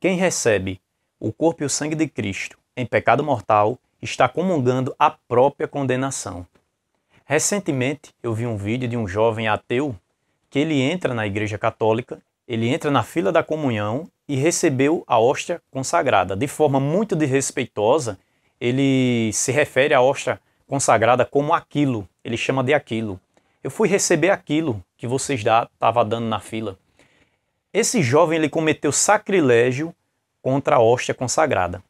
Quem recebe o corpo e o sangue de Cristo em pecado mortal está comungando a própria condenação. Recentemente, eu vi um vídeo de um jovem ateu que ele entra na Igreja Católica, ele entra na fila da comunhão e recebeu a hóstia consagrada. De forma muito desrespeitosa, ele se refere à hóstia consagrada como aquilo, ele chama de aquilo. Eu fui receber aquilo que vocês estavam dando na fila. Esse jovem ele cometeu sacrilégio contra a hóstia consagrada.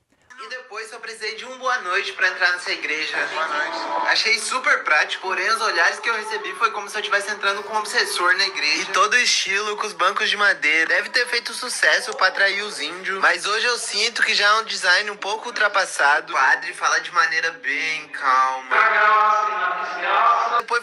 E depois eu precisei de um boa noite para entrar nessa igreja. Boa noite. Achei super prático, porém os olhares que eu recebi foi como se eu estivesse entrando com um obsessor na igreja. E todo estilo com os bancos de madeira. Deve ter feito sucesso para atrair os índios, mas hoje eu sinto que já é um design um pouco ultrapassado. O padre fala de maneira bem calma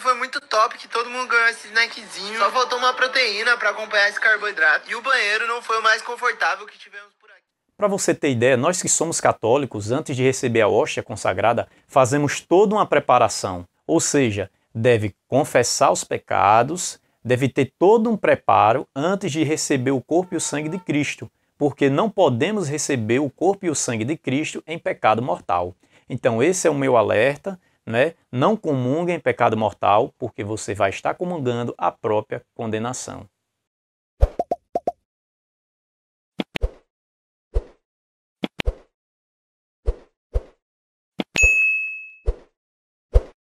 foi, foi muito top que todo mundo ganhou esse snackzinho. Só faltou uma proteína para acompanhar esse carboidrato. E o banheiro não foi o mais confortável que tivemos por aqui. Para você ter ideia, nós que somos católicos, antes de receber a hóstia consagrada, fazemos toda uma preparação. Ou seja, deve confessar os pecados, deve ter todo um preparo antes de receber o corpo e o sangue de Cristo, porque não podemos receber o corpo e o sangue de Cristo em pecado mortal. Então, esse é o meu alerta né? Não comunguem em pecado mortal, porque você vai estar comungando a própria condenação.